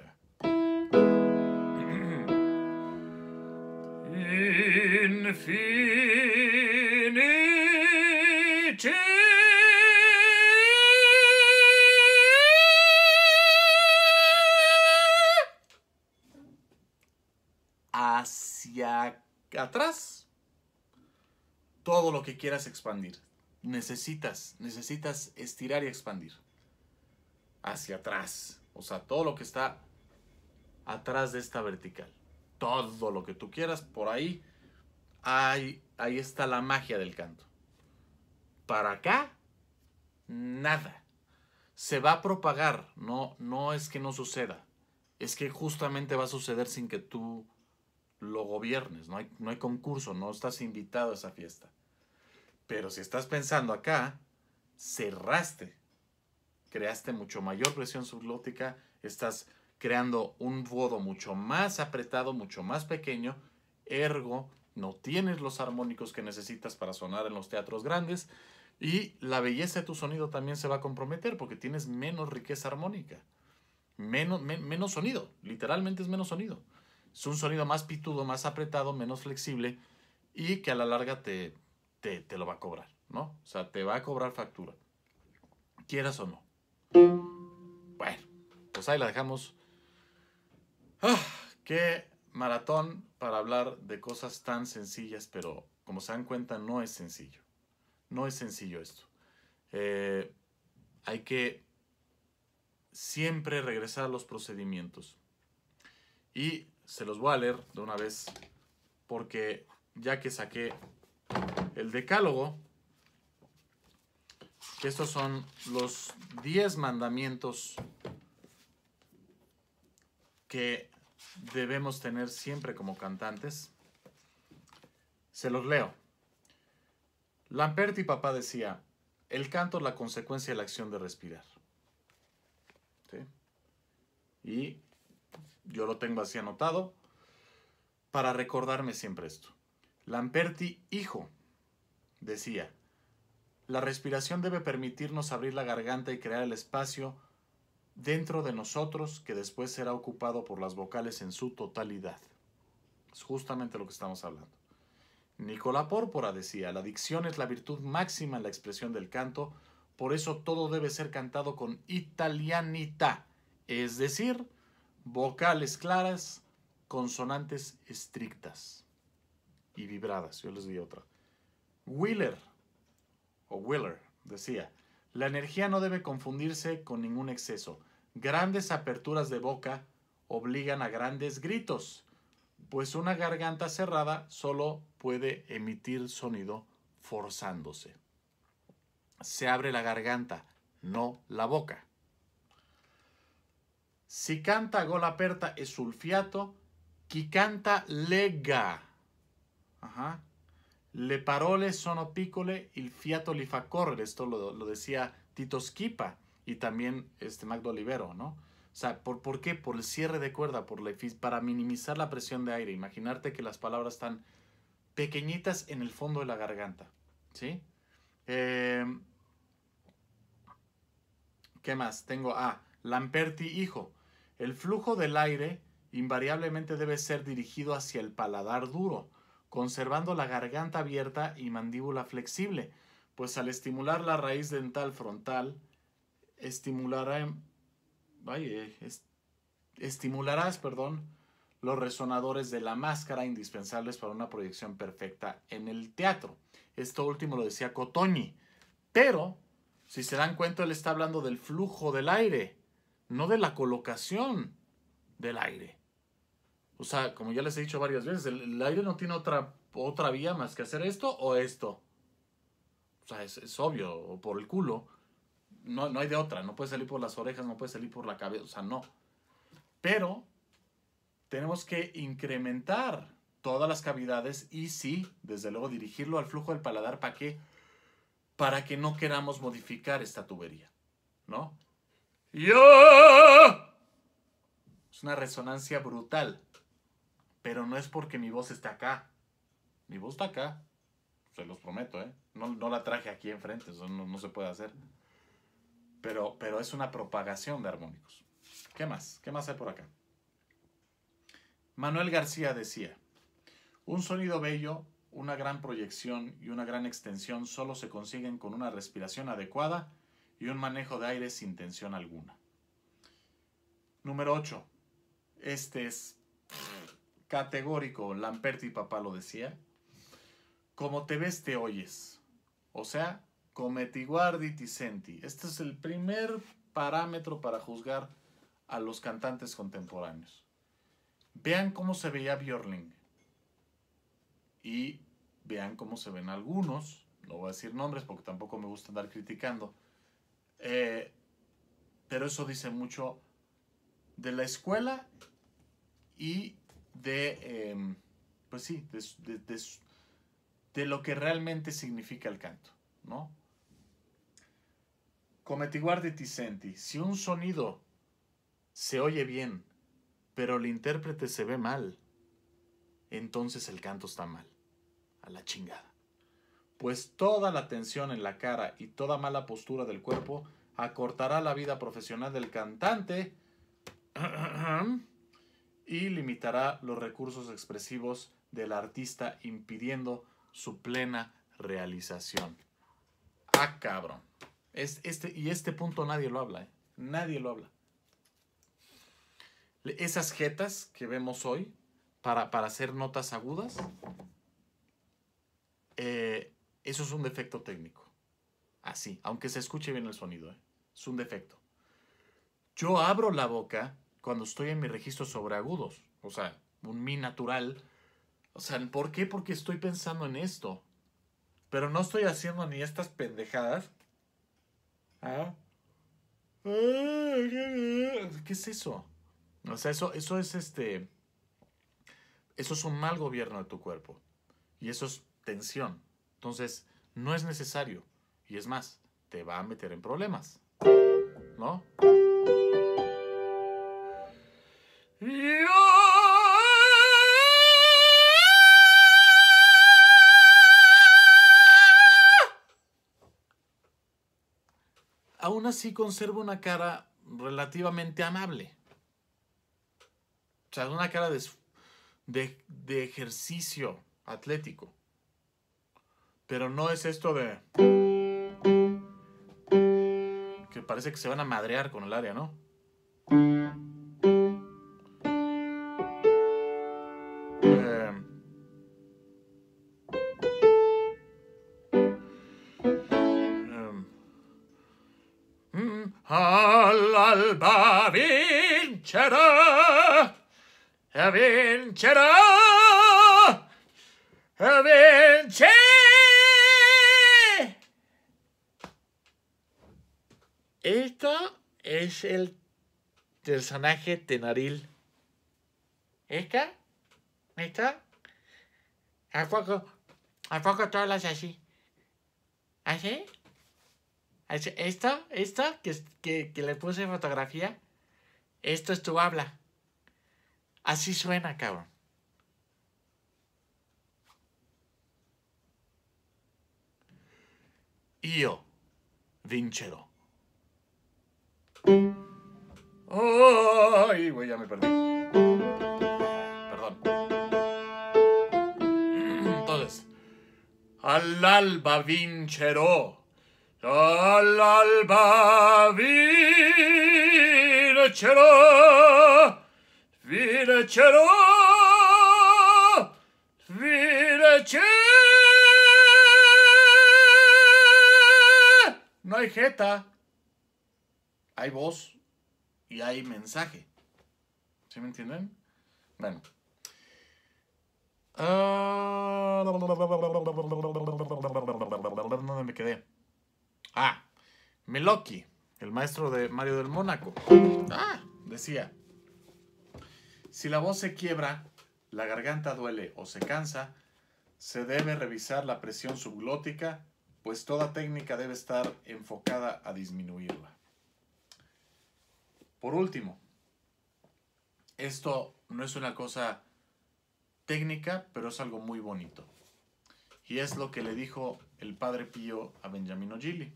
Infinity. Hacia atrás. Todo lo que quieras expandir. Necesitas, necesitas estirar y expandir hacia atrás. O sea, todo lo que está atrás de esta vertical. Todo lo que tú quieras, por ahí, ahí, ahí está la magia del canto. Para acá, nada. Se va a propagar, no, no es que no suceda, es que justamente va a suceder sin que tú lo gobiernes, no no hay concurso, no estás invitado a esa fiesta. Pero si estás pensando acá, cerraste creaste mucho mayor presión subglótica, estás creando un vodo mucho más apretado, mucho más pequeño, ergo no tienes los armónicos que necesitas para sonar en los teatros grandes y la belleza de tu sonido también se va a comprometer porque tienes menos riqueza armónica, menos, menos sonido, literalmente es menos sonido. Es un sonido más pitudo, más apretado, menos flexible y que a la larga te, te lo va a cobrar, ¿no? O sea, te va a cobrar factura, quieras o no. Bueno, pues ahí la dejamos. Ah, qué maratón para hablar de cosas tan sencillas, pero como se dan cuenta, no es sencillo. No es sencillo esto. Eh, hay que siempre regresar a los procedimientos. Y se los voy a leer de una vez, porque ya que saqué el decálogo, estos son los 10 mandamientos que debemos tener siempre como cantantes. Se los leo. Lamperti papá decía, el canto es la consecuencia de la acción de respirar. Y yo lo tengo así anotado para recordarme siempre esto. Lamperti hijo decía, la respiración debe permitirnos abrir la garganta y crear el espacio dentro de nosotros que después será ocupado por las vocales en su totalidad. Es justamente lo que estamos hablando. Nicola Pórpora decía, la dicción es la virtud máxima en la expresión del canto, por eso todo debe ser cantado con italianita, es decir, vocales claras, consonantes estrictas y vibradas. Yo les di otra. Wheeler o Wheeler, decía, la energía no debe confundirse con ningún exceso. Grandes aperturas de boca obligan a grandes gritos, pues una garganta cerrada solo puede emitir sonido forzándose. Se abre la garganta, no la boca. Si canta gola aperta es sulfiato, qui canta lega. Ajá. Le parole sono piccole, il fiato li fa Esto lo, decía Tito Schipa y también este Magdo Olivero, ¿no? O sea, ¿por, qué? Por el cierre de cuerda, por para minimizar la presión de aire. Imaginarte que las palabras están pequeñitas en el fondo de la garganta, ¿sí? Em, ¿Qué más? Tengo A. Ah, Lamperti hijo. El flujo del aire invariablemente debe ser dirigido hacia el paladar duro conservando la garganta abierta y mandíbula flexible, pues al estimular la raíz dental frontal, estimulará, eh, estimularás perdón, los resonadores de la máscara indispensables para una proyección perfecta en el teatro. Esto último lo decía Cotoñi, pero si se dan cuenta, él está hablando del flujo del aire, no de la colocación del aire. O sea, como ya les he dicho varias veces, el, aire no tiene otra, otra vía más que hacer esto o esto. O sea, es, obvio, o por el culo. No, hay de otra, no puede salir por las orejas, no puede salir por la cabeza, o sea, no. Pero tenemos que incrementar todas las cavidades y sí, desde luego dirigirlo al flujo del paladar para qué? para que no queramos modificar esta tubería, ¿no? Yo es una resonancia brutal. Pero no es porque mi voz está acá. Mi voz está acá. Se los prometo, ¿eh? No, la traje aquí enfrente, eso no, se puede hacer. Pero, pero es una propagación de armónicos. ¿Qué más? ¿Qué más hay por acá? Manuel García decía, un sonido bello, una gran proyección y una gran extensión solo se consiguen con una respiración adecuada y un manejo de aire sin tensión alguna. Número 8. Este es categórico, Lamperti papá lo decía, como te ves te oyes. O sea, cometi guardi ti senti. Este es el primer parámetro para juzgar a los cantantes contemporáneos. Vean cómo se veía Björling y vean cómo se ven algunos, no voy a decir nombres porque tampoco me gusta andar criticando, eh, pero eso dice mucho de la escuela y de, em, pues sí, de, lo que realmente significa el canto, ¿no? Cometiguardi ticenti, si un sonido se oye bien, pero el intérprete se ve mal, entonces el canto está mal, a la chingada. Pues toda la tensión en la cara y toda mala postura del cuerpo acortará la vida profesional del cantante (clears throat) y limitará los recursos expresivos del artista impidiendo su plena realización. Ah, cabrón. Es, este, y este punto nadie lo habla, ¿eh? Nadie lo habla. Esas jetas que vemos hoy para, para hacer notas agudas, eh, eso es un defecto técnico. Así, aunque se escuche bien el sonido, ¿eh? es un defecto. Yo abro la boca cuando estoy en mi registro sobre agudos. O sea, un mi natural. O sea, ¿por qué? Porque estoy pensando en esto. Pero no estoy haciendo ni estas pendejadas. ¿Ah? ¿Qué es eso? O sea, eso, eso es este. Eso es un mal gobierno de tu cuerpo. Y eso es tensión. Entonces, no es necesario. Y es más, te va a meter en problemas. ¿No? Aún así conserva una cara relativamente amable. O sea, una cara de ejercicio atlético. Pero no es esto de... Que parece que se van a madrear con el área, ¿no? trinchera. Vinci! Esto... es el personaje tenaril. ¿Esta? ¿Esta? ¿A poco? ¿A poco todas las así? ¿Así? esto ¿Esto? ¿Que, que, que le puse fotografía? Esto es tu habla. Así suena, cabrón. Io vincerò. Ay, güey, ya me perdí. Perdón. Entonces, al alba vincerò. Al alba vincerò. No hay jeta, hay voz y hay mensaje. ¿Sí me entienden? Bueno. Ah, ¿Dónde me quedé? Ah, Meloki, el maestro de Mario del Mónaco. Ah, decía. Si la voz se quiebra, la garganta duele o se cansa, se debe revisar la presión subglótica, pues toda técnica debe estar enfocada a disminuirla. Por último, esto no es una cosa técnica, pero es algo muy bonito. Y es lo que le dijo el padre Pío a Benjamino Gilli.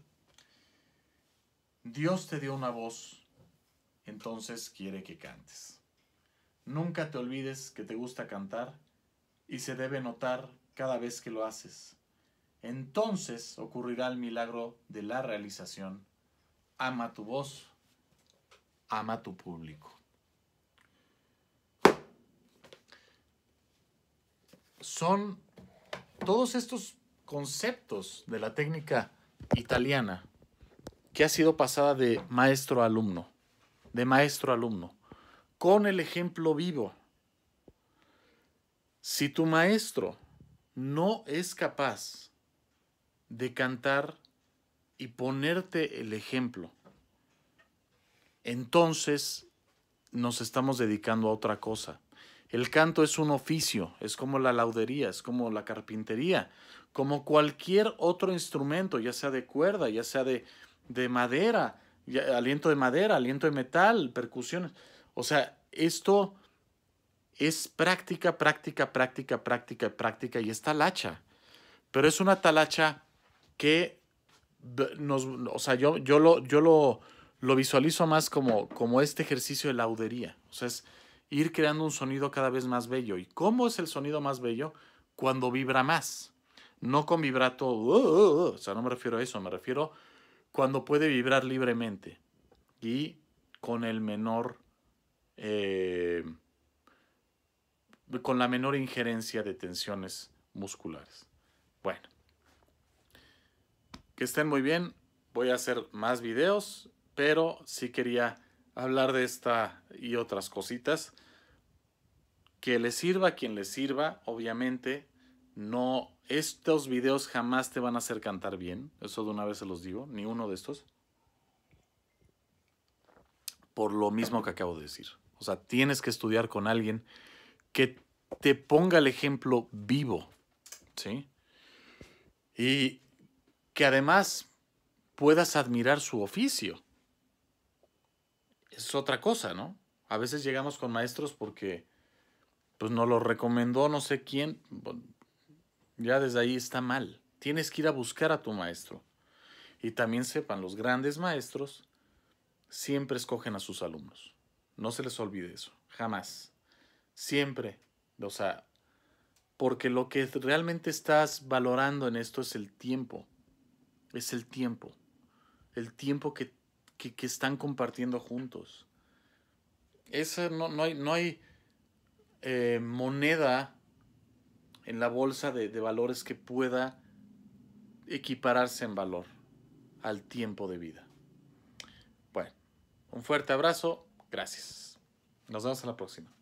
Dios te dio una voz, entonces quiere que cantes. Nunca te olvides que te gusta cantar y se debe notar cada vez que lo haces. Entonces ocurrirá el milagro de la realización. Ama tu voz, ama tu público. Son todos estos conceptos de la técnica italiana que ha sido pasada de maestro a alumno, de maestro a alumno con el ejemplo vivo. Si tu maestro no es capaz de cantar y ponerte el ejemplo, entonces nos estamos dedicando a otra cosa. El canto es un oficio, es como la laudería, es como la carpintería, como cualquier otro instrumento, ya sea de cuerda, ya sea de, madera, aliento de madera, aliento de metal, percusiones. O sea, esto es práctica, práctica, práctica, práctica, práctica y es talacha. Pero es una talacha que nos, o sea, yo, yo, lo, yo lo, visualizo más como, como este ejercicio de laudería. O sea, es ir creando un sonido cada vez más bello. ¿Y cómo es el sonido más bello? Cuando vibra más. No con vibrato, uh, uh, uh, o sea, no me refiero a eso, me refiero cuando puede vibrar libremente y con el menor eh, con la menor injerencia de tensiones musculares. Bueno, que estén muy bien. Voy a hacer más videos, pero sí quería hablar de esta y otras cositas. Que les sirva a quien les sirva, obviamente. No, estos videos jamás te van a hacer cantar bien. Eso de una vez se los digo, ni uno de estos. Por lo mismo que acabo de decir. O sea, tienes que estudiar con alguien que te ponga el ejemplo vivo, ¿sí? Y que además puedas admirar su oficio. Es otra cosa, ¿no? A veces llegamos con maestros porque pues nos lo recomendó no sé quién. Ya desde ahí está mal. Tienes que ir a buscar a tu maestro. Y también sepan, los grandes maestros siempre escogen a sus alumnos. No se les olvide eso, jamás. Siempre, o sea, porque lo que realmente estás valorando en esto es el tiempo, es el tiempo, el tiempo que, están compartiendo juntos. Esa no, no hay, no hay eh, moneda en la bolsa de, de valores que pueda equipararse en valor al tiempo de vida. Bueno, un fuerte abrazo. Gracias. Nos vemos a la próxima.